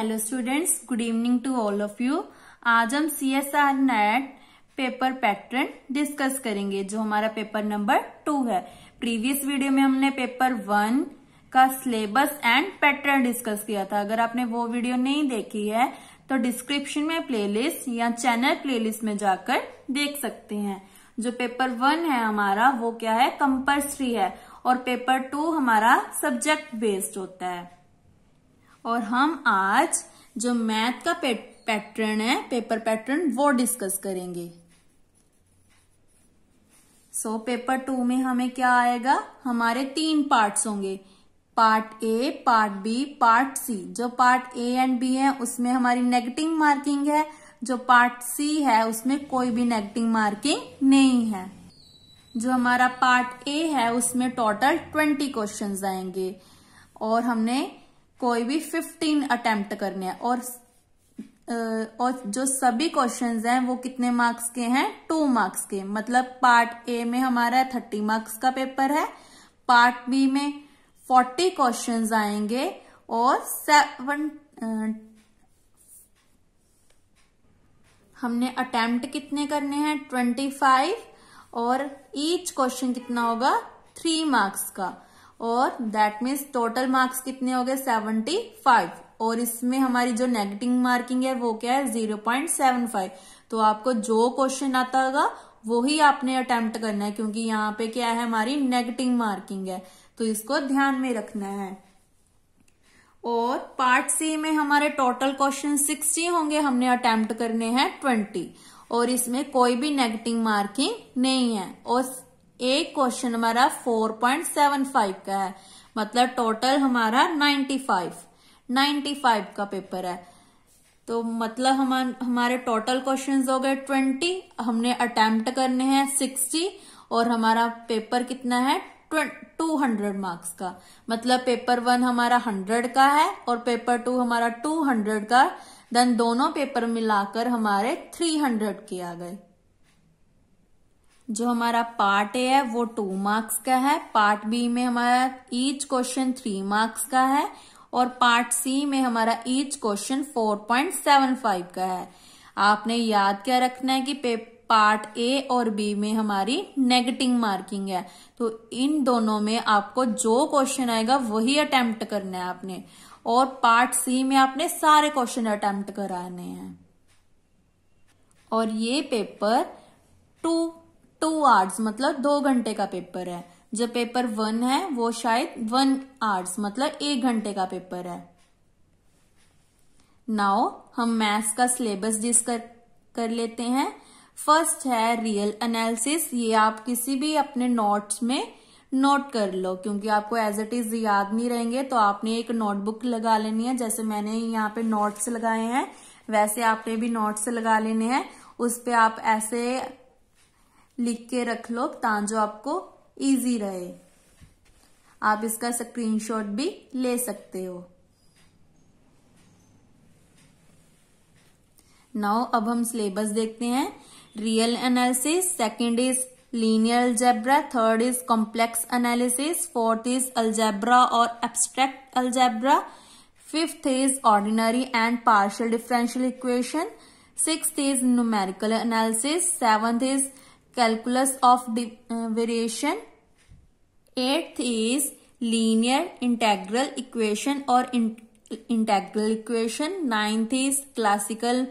Hello students good evening to all of you आज हम C S R NET paper pattern discuss करेंगे जो हमारा पेपर नंबर टू है प्रीवियस वीडियो में हमने पेपर वन का सिलेबस एंड पैटर्न डिस्कस किया था अगर आपने वो वीडियो नहीं देखी है तो डिस्क्रिप्शन में प्लेलिस्ट या चैनल प्लेलिस्ट में जाकर देख सकते हैं जो पेपर वन है हमारा वो क्या है कंपल्सरी है और पेपर टू हमारा सब्जेक्ट बेस्ड होता है और हम आज जो मैथ का पैटर्न है पेपर पैटर्न वो डिस्कस करेंगे सो पेपर टू में हमें क्या आएगा हमारे तीन पार्ट्स होंगे part A part B part C जो पार्ट ए एंड बी है उसमें हमारी नेगेटिव मार्किंग है जो पार्ट सी है उसमें कोई भी नेगेटिव मार्किंग नहीं है जो हमारा पार्ट ए है उसमें टोटल ट्वेंटी क्वेश्चन आएंगे और हमने कोई भी फिफ्टीन अटेम्प्ट करने हैं और और जो सभी क्वेश्चंस हैं वो कितने मार्क्स के हैं टू मार्क्स के मतलब पार्ट ए में हमारा थर्टी मार्क्स का पेपर है पार्ट बी में फोर्टी क्वेश्चंस आएंगे और सेवन हमने अटेम्प्ट कितने करने हैं ट्वेंटी फाइव और ईच क्वेश्चन कितना होगा थ्री मार्क्स का और दैट मीन्स टोटल मार्क्स कितने हो गए सेवेंटी फाइव और इसमें हमारी जो नेगेटिव मार्किंग है वो क्या है जीरो पॉइंट सेवन फाइव तो आपको जो क्वेश्चन आता होगा वो ही आपने अटेम्प्ट करना है क्योंकि यहाँ पे क्या है हमारी नेगेटिव मार्किंग है तो इसको ध्यान में रखना है और पार्ट सी में हमारे टोटल क्वेश्चन सिक्सटी होंगे हमने अटेम्प्ट करने हैं ट्वेंटी और इसमें कोई भी नेगेटिव मार्किंग नहीं है और एक क्वेश्चन हमारा 4.75 का है मतलब टोटल हमारा 95 95 का पेपर है तो मतलब हम हमारे टोटल क्वेश्चंस हो गए 20 हमने अटेम्प्ट करने हैं 60 और हमारा पेपर कितना है टू हंड्रेड मार्क्स का मतलब पेपर वन हमारा हंड्रेड का है और पेपर टू हमारा टू हंड्रेड का देन दोनों पेपर मिलाकर हमारे थ्री हंड्रेड के आ गए जो हमारा पार्ट ए है वो टू मार्क्स का है पार्ट बी में हमारा ईच क्वेश्चन थ्री मार्क्स का है और पार्ट सी में हमारा each question four point seven five का है आपने याद क्या रखना है कि पार्ट ए और बी में हमारी नेगेटिव मार्किंग है तो इन दोनों में आपको जो क्वेश्चन आएगा वही अटेम्प्ट करना है आपने और पार्ट सी में आपने सारे क्वेश्चन अटेम्प्ट कराने हैं और ये पेपर टू टू आवर्स मतलब दो घंटे का पेपर है जो पेपर वन है वो शायद वन आवर्स मतलब एक घंटे का पेपर है नाउ हम मैथ्स का सिलेबस डिस्कस कर, कर लेते हैं फर्स्ट है रियल एनालिसिस ये आप किसी भी अपने नोट्स में नोट कर लो क्योंकि आपको एज इट इज याद नहीं रहेंगे तो आपने एक नोटबुक लगा लेनी है जैसे मैंने यहाँ पे नोट्स लगाए हैं वैसे आपने भी नोट्स लगा लेने हैं उस पर आप ऐसे लिख के रख लो ताजो आपको इजी रहे आप इसका स्क्रीनशॉट भी ले सकते हो नाउ अब हम सिलेबस देखते हैं real analysis second is linear algebra third is complex analysis fourth is algebra और abstract algebra fifth is ordinary and partial differential equation six is numerical analysis seventh is calculus of variation. Eighth is linear integral equation or in integral equation. Ninth is classical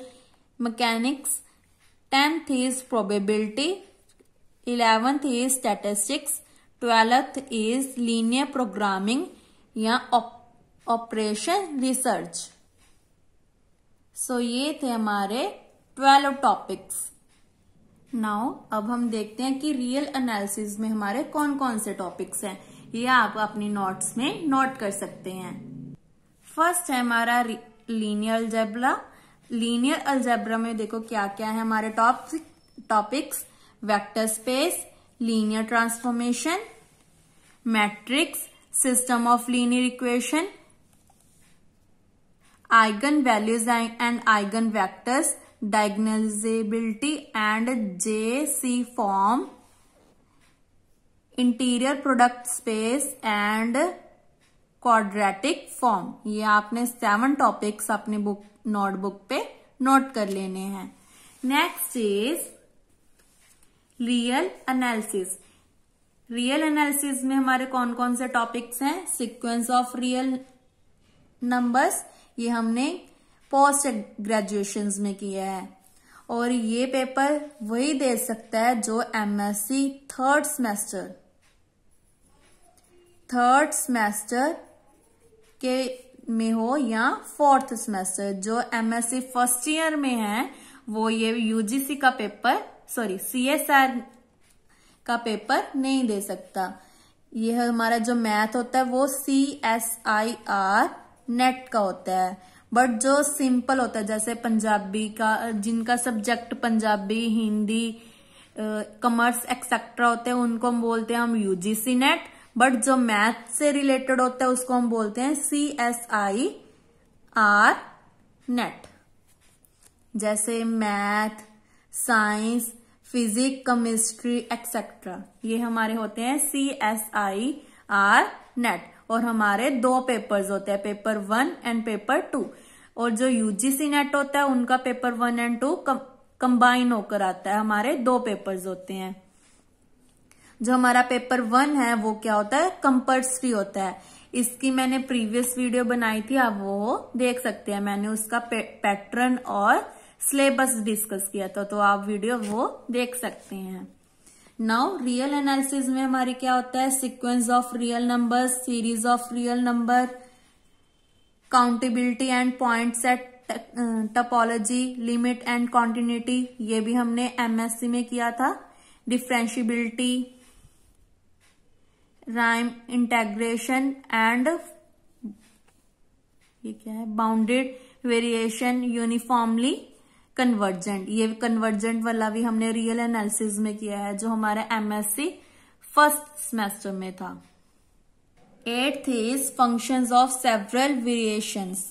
mechanics. Tenth is probability. Eleventh is statistics. Twelfth is linear programming या operation research so ये थे हमारे twelve topics now अब हम देखते हैं कि real analysis में हमारे कौन कौन से टॉपिक्स हैं ये आप अपनी नोट्स में नोट कर सकते हैं फर्स्ट है हमारा लीनियर अल्जेब्रा लीनियर अल्जेब्रा में देखो क्या क्या है हमारे top topics vector space linear transformation matrix system of linear equation eigen values and eigen vectors diagnosability and JC form interior product space and quadratic form ये आपने सेवन टॉपिक्स अपने book notebook पे नोट कर लेने हैं next is real analysis real analysis में हमारे कौन कौन से टॉपिक्स हैं सीक्वेंस ऑफ रियल नंबर्स ये हमने पोस्ट ग्रेजुएशन में किया है और ये पेपर वही दे सकता है जो MSc third semester third semester के में हो या फोर्थ सेमेस्टर जो एमएससी फर्स्ट ईयर में है वो ये यूजीसी का पेपर सॉरी सीएसआर का पेपर नहीं दे सकता यह हमारा जो मैथ होता है वो C S I R NET का होता है बट जो सिंपल होता है जैसे पंजाबी का जिनका subject Punjabi Hindi commerce etcetera होते हैं उनको हम बोलते हैं हम यूजीसी नेट बट जो मैथ से रिलेटेड होता है उसको हम बोलते हैं C S I R NET जैसे math science physic chemistry etcetera ये हमारे होते हैं C S I R NET और हमारे दो पेपर्स होते हैं paper one and paper two और जो यूजीसी नेट होता है उनका paper one and to combine होकर आता है हमारे दो पेपर्स होते हैं जो हमारा पेपर वन है वो क्या होता है कंपल्सरी होता है इसकी मैंने प्रीवियस वीडियो बनाई थी आप वो देख सकते हैं मैंने उसका पैटर्न और सिलेबस डिस्कस किया था तो आप वीडियो वो देख सकते हैं नाउ रियल एनालिसिस में हमारे क्या होता है sequence of real number series of real number countability and point set topology limit and continuity ये भी हमने एमएससी में किया था डिफ्रेंशिबिलिटी राइम इंटेग्रेशन एंड ये क्या है बाउंडेड वेरिएशन यूनिफॉर्मली कन्वर्जेंट ये कन्वर्जेंट वाला भी हमने रियल एनालिसिस में किया है जो हमारा एमएससी फर्स्ट सेमेस्टर में था eighth is functions of several variations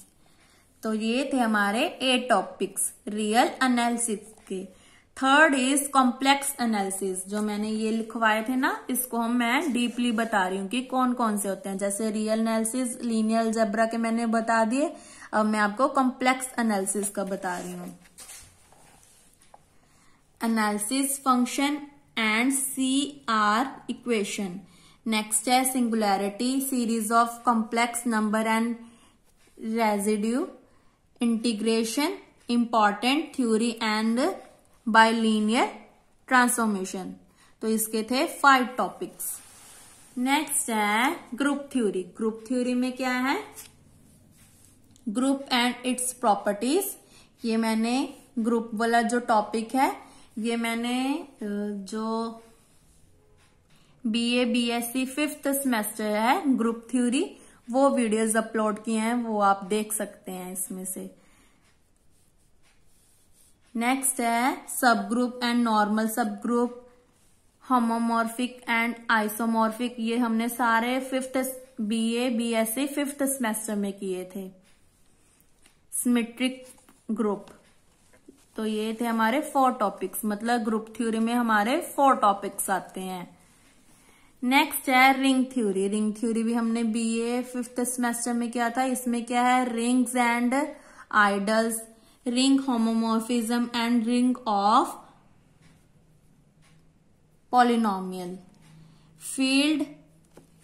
तो ये थे हमारे एट टॉपिक्स रियल एनालिसिस के थर्ड इज कॉम्प्लेक्स एनालिसिस जो मैंने ये लिखवाए थे ना इसको हम मैं डीपली बता रही हूँ कि कौन कौन से होते हैं जैसे रियल एनालिसिस लीनियल जबरा के मैंने बता दिए अब मैं आपको कॉम्प्लेक्स एनालिसिस का बता रही हूँ analysis function and C R equation next है singularity series of complex number and residue integration important theory and bilinear transformation तो इसके थे फाइव टॉपिक्स नेक्स्ट है ग्रुप थ्योरी ग्रुप थ्योरी में क्या है ग्रुप एंड इट्स प्रॉपर्टीज ये मैंने ग्रुप वाला जो टॉपिक है ये मैंने जो B B A S C fifth semester है ग्रुप थ्योरी वो वीडियोस अपलोड किए हैं वो आप देख सकते हैं इसमें से नेक्स्ट है subgroup and normal subgroup homomorphic and isomorphic ये हमने सारे fifth B B A S C fifth semester में किए थे सिमेट्रिक ग्रुप तो ये थे हमारे फोर टॉपिक्स मतलब ग्रुप थ्योरी में हमारे फोर टॉपिक्स आते हैं नेक्स्ट है रिंग थ्योरी रिंग थ्योरी भी हमने बीए फिफ्थ सेमेस्टर में किया था इसमें क्या है rings and ideals ring homomorphism and ring of polynomial field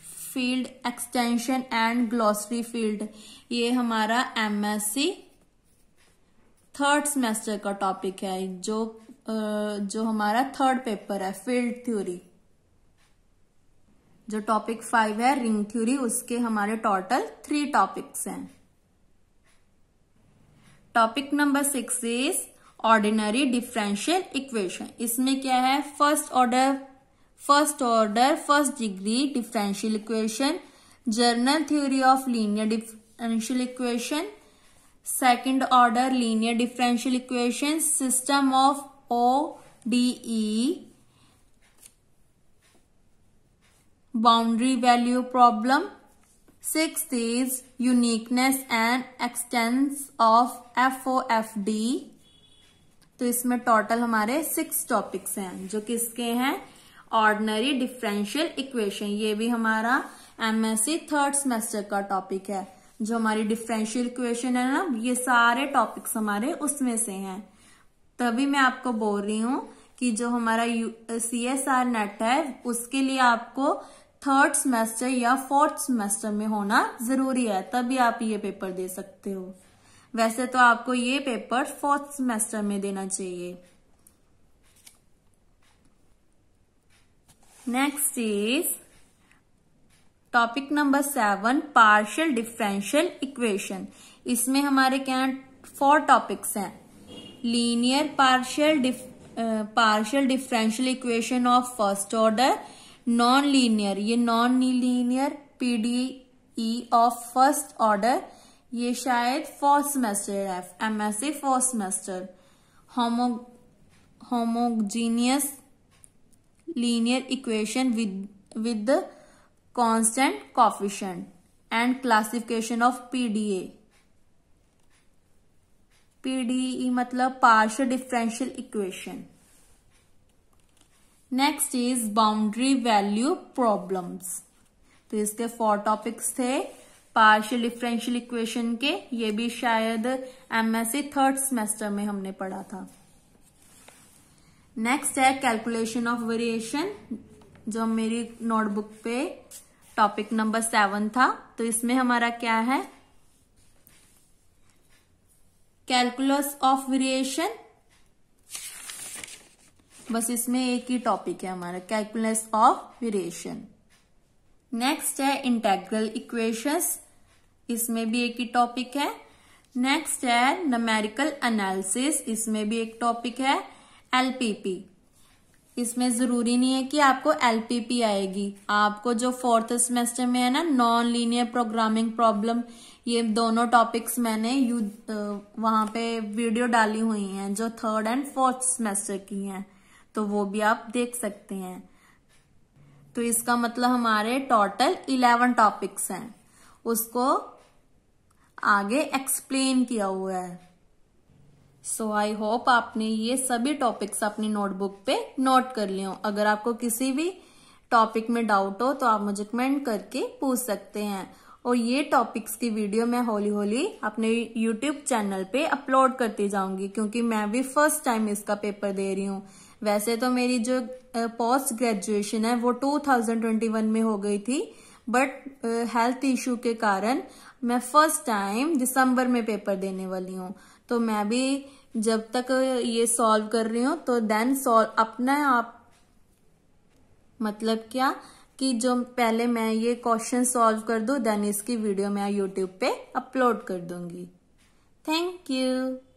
field extension and glossary field ये हमारा एमएससी थर्ड सेमेस्टर का टॉपिक है जो जो हमारा थर्ड पेपर है फील्ड थ्योरी जो टॉपिक फाइव है रिंग थ्योरी उसके हमारे टोटल थ्री टॉपिक्स हैं topic number six is ordinary differential equation इसमें क्या है first order first order first degree differential equation general theory of linear differential equation second order linear differential equation system of ODE boundary value problem. Sixth is uniqueness and extents of FOFD. तो इसमें total हमारे six topics हैं जो किसके हैं ordinary differential equation ये भी हमारा एमएससी थर्ड सेमेस्टर का टॉपिक है जो हमारी डिफरेंशियल इक्वेशन है ना ये सारे टॉपिक्स हमारे उसमें से हैं तभी मैं आपको बोल रही हूं कि जो हमारा सी एस आर नेट है उसके लिए आपको थर्ड सेमेस्टर या फोर्थ सेमेस्टर में होना जरूरी है तभी आप ये पेपर दे सकते हो वैसे तो आपको ये पेपर फोर्थ सेमेस्टर में देना चाहिए next is topic number seven partial differential equation इसमें हमारे क्या फोर टॉपिक्स हैं linear partial partial differential equation of first order non linear ये non linear PDE of first order ये शायद फोर्थ सेमेस्टर है M S C fourth semester homo homogeneous linear equation with with constant coefficient and classification of PDA. PDE मतलब partial differential equation. Next is boundary value problems तो इसके four topics थे partial differential equation के ये भी शायद MSc third semester में हमने पढ़ा था नेक्स्ट है कैलकुलेशन ऑफ वेरिएशन जो मेरी नोटबुक पे टॉपिक नंबर सेवन था तो इसमें हमारा क्या है कैलकुलस ऑफ वेरिएशन बस इसमें एक ही टॉपिक है हमारा कैलकुलस ऑफ वेरिएशन नेक्स्ट है इंटेग्रल इक्वेशंस इसमें भी एक ही टॉपिक है नेक्स्ट है नमेरिकल एनालिसिस इसमें भी एक टॉपिक है एलपीपी इसमें जरूरी नहीं है कि आपको एलपीपी आएगी आपको जो फोर्थ सेमेस्टर में है ना नॉन लीनियर प्रोग्रामिंग प्रॉब्लम ये दोनों टॉपिक्स मैंने यू वहां पे वीडियो डाली हुई हैं जो थर्ड एंड फोर्थ सेमेस्टर की हैं तो वो भी आप देख सकते हैं तो इसका मतलब हमारे टोटल इलेवन टॉपिक्स हैं उसको आगे एक्सप्लेन किया हुआ है सो आई होप आपने ये सभी टॉपिक्स अपनी नोटबुक पे नोट कर लिए अगर आपको किसी भी टॉपिक में डाउट हो तो आप मुझे कमेंट करके पूछ सकते हैं और ये टॉपिक्स की वीडियो मैं हौली हौली अपने यूट्यूब चैनल पे अपलोड करती जाऊंगी क्योंकि मैं भी फर्स्ट टाइम इसका पेपर दे रही हूँ वैसे तो मेरी जो पोस्ट ग्रेजुएशन है वो 2021 में हो गई थी बट हेल्थ इश्यू के कारण मैं फर्स्ट टाइम दिसंबर में पेपर देने वाली हूँ तो मैं भी जब तक ये सॉल्व कर रही हूँ तो देन सॉल्व अपना आप मतलब क्या कि जो पहले मैं ये क्वेश्चन सॉल्व कर दू देन इसकी वीडियो मैं यूट्यूब पे अपलोड कर दूंगी थैंक यू